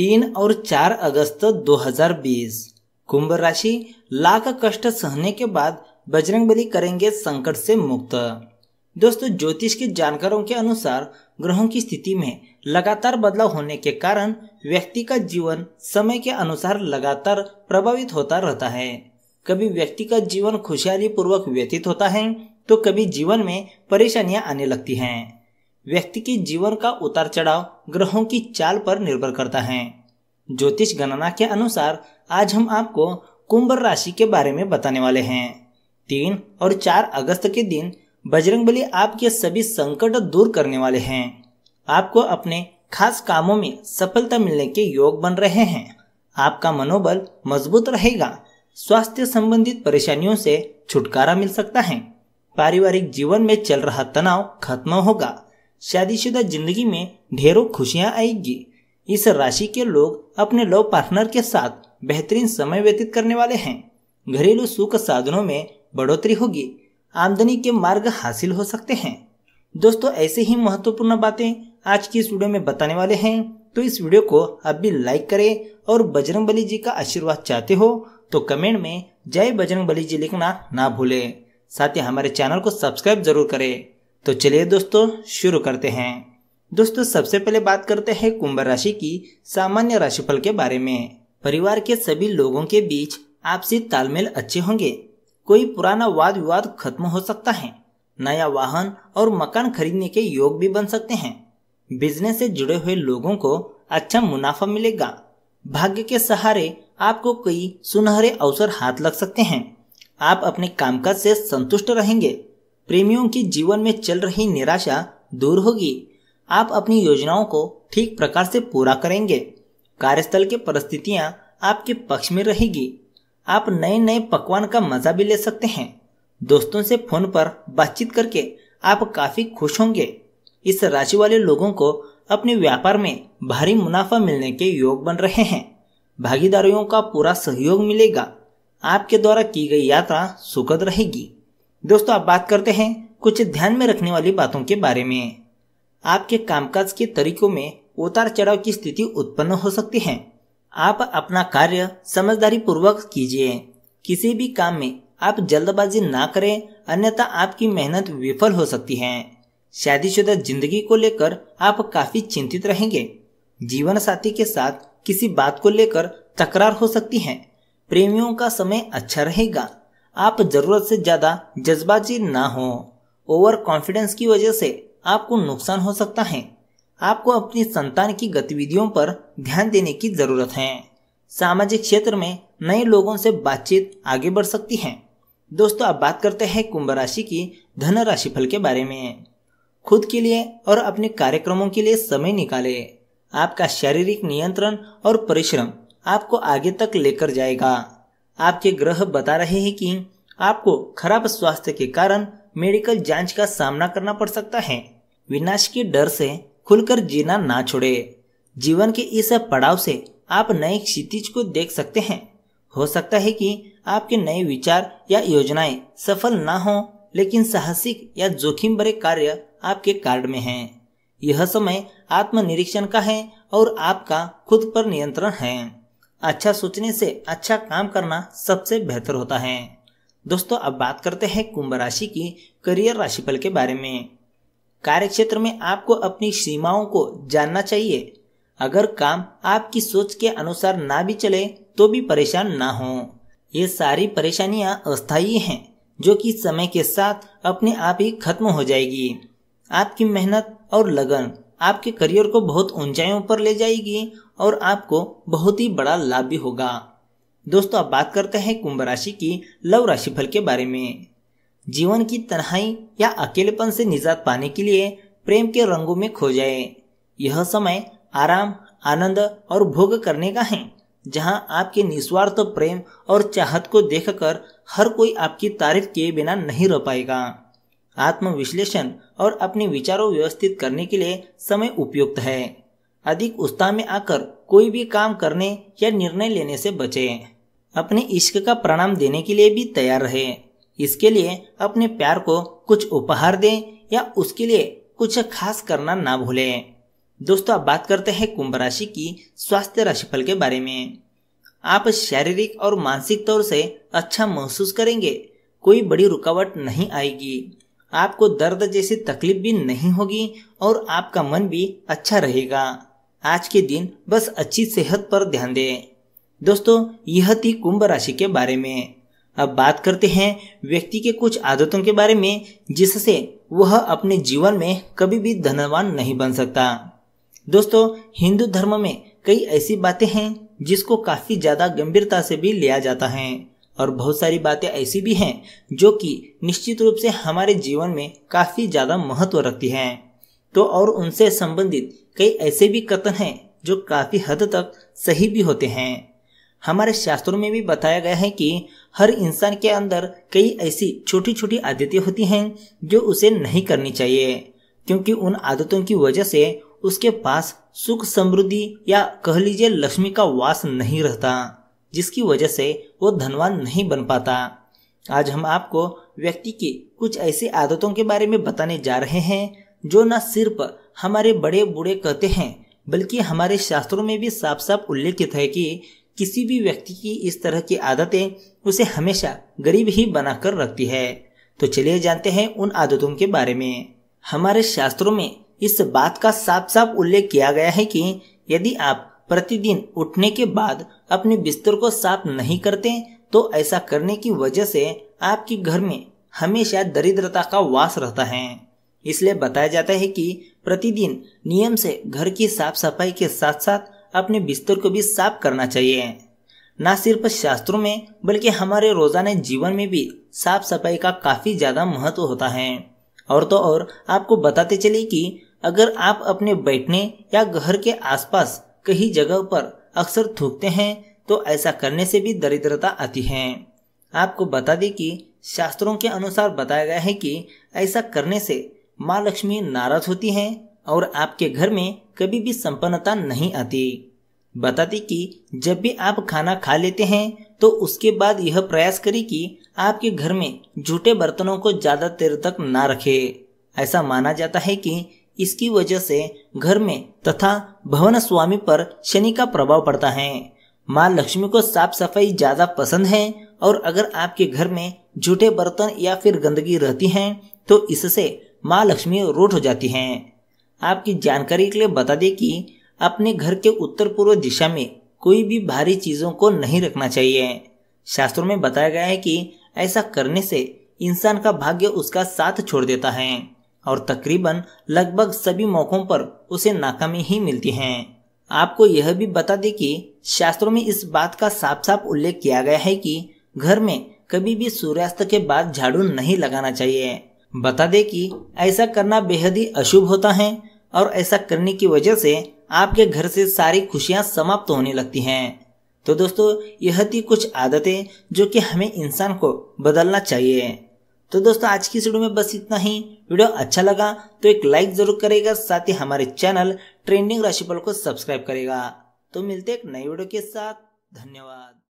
तीन और चार अगस्त 2020 कुंभ राशि लाख कष्ट सहने के बाद बजरंग बली करेंगे संकट से मुक्त दोस्तों ज्योतिष के जानकारों के अनुसार ग्रहों की स्थिति में लगातार बदलाव होने के कारण व्यक्ति का जीवन समय के अनुसार लगातार प्रभावित होता रहता है कभी व्यक्ति का जीवन खुशहाली पूर्वक व्यतीत होता है तो कभी जीवन में परेशानियां आने लगती हैं व्यक्ति के जीवन का उतार चढ़ाव ग्रहों की चाल पर निर्भर करता है ज्योतिष गणना के अनुसार आज हम आपको कुंभ राशि के बारे में बताने वाले हैं तीन और चार अगस्त के दिन बजरंग आपके सभी संकट दूर करने वाले हैं आपको अपने खास कामों में सफलता मिलने के योग बन रहे हैं आपका मनोबल मजबूत रहेगा स्वास्थ्य संबंधित परेशानियों से छुटकारा मिल सकता है पारिवारिक जीवन में चल रहा तनाव खत्म होगा शादीशुदा जिंदगी में ढेरों खुशियां आएगी इस राशि के लोग अपने लव पार्टनर के साथ बेहतरीन समय व्यतीत करने वाले हैं घरेलू सुख साधनों में बढ़ोतरी होगी आमदनी के मार्ग हासिल हो सकते हैं दोस्तों ऐसे ही महत्वपूर्ण बातें आज की इस वीडियो में बताने वाले हैं तो इस वीडियो को अब भी लाइक करें और बजरंग बली जी का आशीर्वाद चाहते हो तो कमेंट में जय बजरंग बली जी लिखना ना भूलें साथ ही हमारे चैनल को सब्सक्राइब जरूर करें तो चलिए दोस्तों शुरू करते हैं दोस्तों सबसे पहले बात करते हैं कुंभ राशि की सामान्य राशिफल के बारे में परिवार के सभी लोगों के बीच आपसी तालमेल अच्छे होंगे कोई पुराना वाद विवाद खत्म हो सकता है नया वाहन और मकान खरीदने के योग भी बन सकते हैं बिजनेस से जुड़े हुए लोगों को अच्छा मुनाफा मिलेगा भाग्य के सहारे आपको कई सुनहरे अवसर हाथ लग सकते हैं आप अपने कामकाज से संतुष्ट रहेंगे प्रेमियों की जीवन में चल रही निराशा दूर होगी आप अपनी योजनाओं को ठीक प्रकार से पूरा करेंगे कार्यस्थल की परिस्थितियाँ आपके पक्ष में रहेगी आप नए नए पकवान का मजा भी ले सकते हैं दोस्तों से फोन पर बातचीत करके आप काफी खुश होंगे इस राशि वाले लोगों को अपने व्यापार में भारी मुनाफा मिलने के योग बन रहे हैं भागीदारियों का पूरा सहयोग मिलेगा आपके द्वारा की गई यात्रा सुखद रहेगी दोस्तों आप बात करते हैं कुछ ध्यान में रखने वाली बातों के बारे में आपके कामकाज के तरीकों में उतार चढ़ाव की स्थिति उत्पन्न हो सकती है आप अपना कार्य समझदारी पूर्वक कीजिए किसी भी काम में आप जल्दबाजी ना करें अन्यथा आपकी मेहनत विफल हो सकती है शादीशुदा जिंदगी को लेकर आप काफी चिंतित रहेंगे जीवन साथी के साथ किसी बात को लेकर तकरार हो सकती है प्रेमियों का समय अच्छा रहेगा आप ज़रूरत से ज़्यादा जज्बाजी ना हो ओवर कॉन्फिडेंस की वजह से आपको नुकसान हो सकता है आपको अपनी संतान की गतिविधियों पर ध्यान देने की ज़रूरत है सामाजिक क्षेत्र में नए लोगों से बातचीत आगे बढ़ सकती है दोस्तों अब बात करते हैं कुंभ राशि की धन राशि फल के बारे में खुद के लिए और अपने कार्यक्रमों के लिए समय निकाले आपका शारीरिक नियंत्रण और परिश्रम आपको आगे तक लेकर जाएगा आपके ग्रह बता रहे हैं कि आपको खराब स्वास्थ्य के कारण मेडिकल जांच का सामना करना पड़ सकता है विनाश के डर से खुलकर जीना ना छोड़े जीवन के इस पड़ाव से आप नए क्षितिज को देख सकते हैं हो सकता है कि आपके नए विचार या योजनाएं सफल ना हो लेकिन साहसिक या जोखिम भरे कार्य आपके कार्ड में हैं। यह समय आत्मनिरीक्षण का है और आपका खुद पर नियंत्रण है अच्छा सोचने से अच्छा काम करना सबसे बेहतर होता है दोस्तों अब बात करते हैं कुंभ राशि की करियर राशिफल के बारे में कार्य क्षेत्र में आपको अपनी सीमाओं को जानना चाहिए अगर काम आपकी सोच के अनुसार ना भी चले तो भी परेशान ना हो ये सारी परेशानियां अस्थायी हैं जो कि समय के साथ अपने आप ही खत्म हो जाएगी आपकी मेहनत और लगन आपके करियर को बहुत ऊंचाइयों पर ले जाएगी और आपको बहुत ही बड़ा लाभ भी होगा दोस्तों अब बात करते हैं कुंभ राशि की लव राशि फल के बारे में जीवन की तनाई या अकेलेपन से निजात पाने के लिए प्रेम के रंगों में खो जाए यह समय आराम आनंद और भोग करने का है जहां आपके निस्वार्थ प्रेम और चाहत को देखकर हर कोई आपकी तारीफ किए बिना नहीं रह पाएगा आत्मविश्लेषण और अपने विचारों व्यवस्थित करने के लिए समय उपयुक्त है अधिक उत्साह में आकर कोई भी काम करने या निर्णय लेने से बचे अपने इश्क का प्रणाम देने के लिए भी तैयार रहे इसके लिए अपने प्यार को कुछ उपहार दें या उसके लिए कुछ खास करना ना भूलें दोस्तों अब बात करते हैं कुंभ राशि की स्वास्थ्य राशिफल के बारे में आप शारीरिक और मानसिक तौर से अच्छा महसूस करेंगे कोई बड़ी रुकावट नहीं आएगी आपको दर्द जैसी तकलीफ भी नहीं होगी और आपका मन भी अच्छा रहेगा आज के दिन बस अच्छी सेहत पर ध्यान दें दोस्तों यह थी कुंभ राशि के बारे में अब बात करते हैं व्यक्ति के कुछ आदतों के बारे में जिससे वह अपने जीवन में कभी भी धनवान नहीं बन सकता दोस्तों हिंदू धर्म में कई ऐसी बातें हैं जिसको काफी ज्यादा गंभीरता से भी लिया जाता है और बहुत सारी बातें ऐसी भी हैं जो कि निश्चित रूप से हमारे जीवन में काफी ज्यादा महत्व रखती हैं तो और उनसे संबंधित कई ऐसे भी कथन हैं जो काफी हद तक सही भी होते हैं हमारे शास्त्रों में भी बताया गया है कि हर इंसान के अंदर कई ऐसी छोटी छोटी आदतें होती हैं जो उसे नहीं करनी चाहिए क्योंकि उन आदतों की वजह से उसके पास सुख समृद्धि या कह लीजिए लक्ष्मी का वास नहीं रहता जिसकी वजह से वो धनवान नहीं बन पाता आज हम आपको व्यक्ति की कुछ ऐसी आदतों के बारे में बताने जा रहे हैं जो न सिर्फ हमारे बड़े बूढ़े कहते हैं बल्कि हमारे शास्त्रों में भी साफ साफ उल्लेखित है कि किसी भी व्यक्ति की इस तरह की आदतें उसे हमेशा गरीब ही बनाकर रखती है तो चलिए जानते हैं उन आदतों के बारे में हमारे शास्त्रों में इस बात का साफ साफ उल्लेख किया गया है कि यदि आप प्रतिदिन उठने के बाद अपने बिस्तर को साफ नहीं करते तो ऐसा करने की वजह से आपके घर में हमेशा दरिद्रता का वास रहता है इसलिए बताया जाता है कि प्रतिदिन नियम से घर की साफ सफाई के साथ साथ अपने बिस्तर को भी साफ करना चाहिए न सिर्फ शास्त्रों में बल्कि हमारे रोजाना जीवन में भी साफ सफाई का काफ़ी ज़्यादा महत्व होता है और तो और आपको बताते चले कि अगर आप अपने बैठने या घर के आसपास कहीं जगह पर अक्सर थूकते हैं तो ऐसा करने से भी दरिद्रता आती है आपको बता दें कि शास्त्रों के अनुसार बताया गया है कि ऐसा करने से माँ लक्ष्मी नाराज होती हैं और आपके घर में कभी भी संपन्नता नहीं आती बताती कि जब भी आप खाना खा लेते हैं तो उसके बाद यह प्रयास करें कि आपके घर में झूठे बर्तनों को ज़्यादा देर तक ना रखें ऐसा माना जाता है कि इसकी वजह से घर में तथा भवन स्वामी पर शनि का प्रभाव पड़ता है माँ लक्ष्मी को साफ सफाई ज़्यादा पसंद है और अगर आपके घर में झूठे बर्तन या फिर गंदगी रहती है तो इससे माँ लक्ष्मी रूट हो जाती हैं आपकी जानकारी के लिए बता दें कि अपने घर के उत्तर पूर्व दिशा में कोई भी भारी चीज़ों को नहीं रखना चाहिए शास्त्रों में बताया गया है कि ऐसा करने से इंसान का भाग्य उसका साथ छोड़ देता है और तकरीबन लगभग सभी मौकों पर उसे नाकामी ही मिलती है आपको यह भी बता दें कि शास्त्रों में इस बात का साफ साफ उल्लेख किया गया है कि घर में कभी भी सूर्यास्त के बाद झाड़ू नहीं लगाना चाहिए बता दे कि ऐसा करना बेहद ही अशुभ होता है और ऐसा करने की वजह से आपके घर से सारी खुशियां समाप्त होने लगती हैं तो दोस्तों यह थी कुछ आदतें जो कि हमें इंसान को बदलना चाहिए तो दोस्तों आज की वीडियो में बस इतना ही वीडियो अच्छा लगा तो एक लाइक जरूर करेगा साथ ही हमारे चैनल ट्रेंडिंग राशिफल को सब्सक्राइब करेगा तो मिलते एक नई वीडियो के साथ धन्यवाद